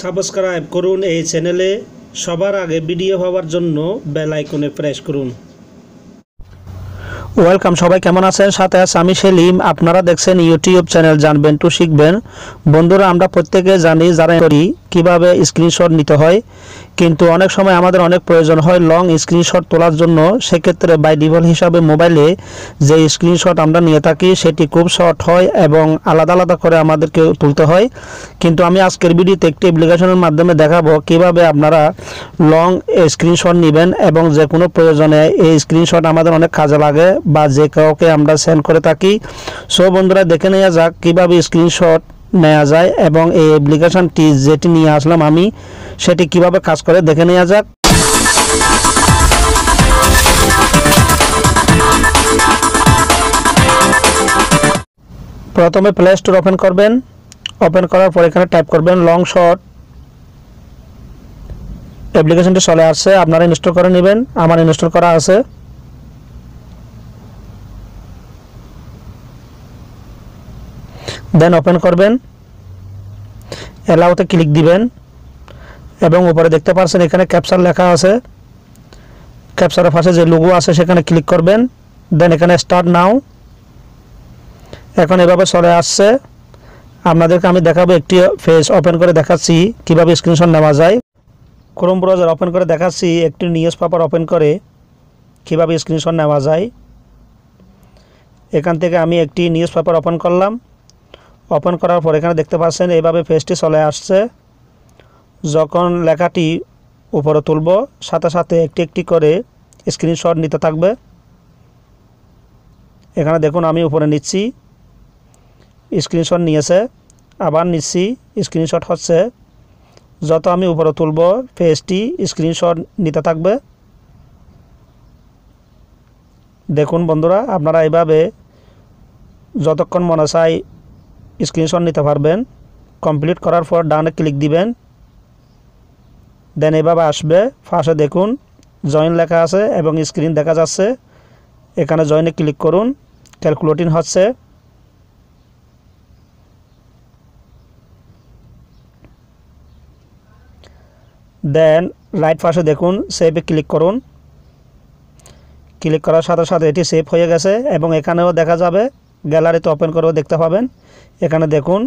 subscribe করুন এই চ্যানেলে সবার আগে ভিডিও পাওয়ার জন্য বেল আইকনে প্রেস করুন ওয়েলকাম সবাই কেমন আছেন সাথে আছে আমি সেলিম আপনারা দেখছেন ইউটিউব চ্যানেল জানবেন টু শিখবেন বন্ধুরা আমরা প্রত্যেকে জানি যারা করি কীভাবে স্ক্রিনশট নিতে হয় কিন্তু অনেক সময় আমাদের অনেক প্রয়োজন হয় লং স্ক্রিনশট তোলার জন্য সেক্ষেত্রে বাই ডিভল হিসাবে মোবাইলে যে স্ক্রিনশট আমরা নিয়ে থাকি সেটি খুব শর্ট হয় এবং আলাদা আলাদা করে আমাদেরকে তুলতে হয় কিন্তু আমি আজকের ভিডিওতে একটি অ্যাপ্লিকেশনের মাধ্যমে দেখাবো কিভাবে আপনারা লং স্ক্রিনশট নেবেন এবং যে কোনো প্রয়োজনে এই স্ক্রিনশট আমাদের অনেক কাজে লাগে বা যে কাউকে আমরা সেন্ড করে থাকি সো বন্ধুরা দেখে নেওয়া যাক কীভাবে স্ক্রিনশট নেওয়া যায় এবং এই অ্যাপ্লিকেশনটি যেটি নিয়ে আসলাম আমি সেটি কিভাবে কাজ করে দেখে নেওয়া যাক প্রথমে প্লে স্টোর ওপেন করবেন ওপেন করার পর এখানে টাইপ করবেন লং শট অ্যাপ্লিকেশনটি চলে আসছে আপনারা ইনস্টল করে নেবেন আমার ইনস্টল করা আছে দেন ওপেন করবেন অ্যালাউতে ক্লিক দিবেন এবং উপরে দেখতে পাচ্ছেন এখানে ক্যাপচার লেখা আছে ক্যাপচারের পাশে যে লুগো আছে সেখানে ক্লিক করবেন দেন এখানে স্টার্ট নাও এখন এভাবে চলে আসছে আপনাদেরকে আমি দেখাবো একটি ফেস ওপেন করে দেখাচ্ছি কিভাবে স্ক্রিনশট নেওয়া যায় ক্রোম ব্রাউজার ওপেন করে দেখাচ্ছি একটি নিউজ পেপার ওপেন করে কিভাবে স্ক্রিনশট নেওয়া যায় এখান থেকে আমি একটি নিউজ পেপার ওপেন করলাম ওপেন করার পর এখানে দেখতে পাচ্ছেন এইভাবে ফেসটি চলে আসছে যখন লেখাটি উপরে তুলব সাথে সাথে একটি একটি করে স্ক্রিনশট নিতে থাকবে এখানে দেখুন আমি উপরে নিচ্ছি স্ক্রিনশট নিয়েছে আবার নিচ্ছি স্ক্রিনশট হচ্ছে যত আমি উপরে তুলব ফেসটি স্ক্রিনশট নিতে থাকবে দেখুন বন্ধুরা আপনারা এইভাবে যতক্ষণ মনে চায় স্ক্রিনশট নিতে পারবেন কমপ্লিট করার পর ডানে ক্লিক দিবেন দেন এভাবে আসবে ফার্স্টে দেখুন জয়েন লেখা আছে এবং স্ক্রিন দেখা যাচ্ছে এখানে জয়েনে ক্লিক করুন ক্যালকুলেটিং হচ্ছে দেন রাইট ফার্স্টে দেখুন সেভে ক্লিক করুন ক্লিক করার সাথে সাথে এটি সেভ হয়ে গেছে এবং এখানেও দেখা যাবে গ্যালারিতে ওপেন করবো দেখতে পাবেন এখানে দেখুন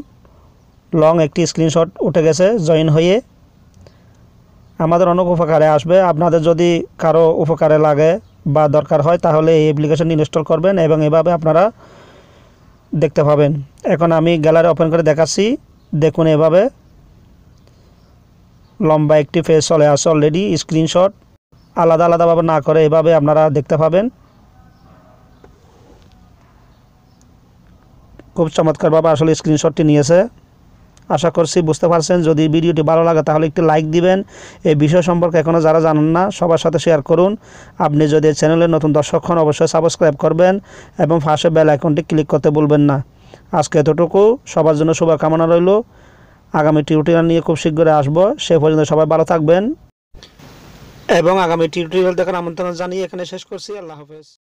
লং একটি স্ক্রিনশট উঠে গেছে জয়েন হয়ে আমাদের অনেক উপকারে আসবে আপনাদের যদি কারো উপকারে লাগে বা দরকার হয় তাহলে এই অ্যাপ্লিকেশন ইনস্টল করবেন এবং এভাবে আপনারা দেখতে পাবেন এখন আমি গ্যালারি ওপেন করে দেখাচ্ছি দেখুন এভাবে লম্বা একটি ফেস চলে আসে অলরেডি স্ক্রিনশট আলাদা আলাদাভাবে না করে এভাবে আপনারা দেখতে পাবেন খুব চমৎকারভাবে আসলে স্ক্রিনশটটি নিয়েছে আশা করছি বুঝতে পারছেন যদি ভিডিওটি ভালো লাগে তাহলে একটি লাইক দিবেন এই বিষয় সম্পর্কে এখনও যারা জানেন না সবার সাথে শেয়ার করুন আপনি যদি চ্যানেলের নতুন দর্শকক্ষণ অবশ্যই সাবস্ক্রাইব করবেন এবং ফাঁসে বেল আইকনটি ক্লিক করতে বলবেন না আজকে এতটুকু সবার জন্য শুভকামনা রইল আগামী টিউটোরিয়াল নিয়ে খুব শীঘ্রই আসবো সে পর্যন্ত সবাই ভালো থাকবেন এবং আগামী টিউটোরিয়াল দেখার আমন্ত্রণ জানিয়ে এখানে শেষ করছি আল্লাহ হাফেজ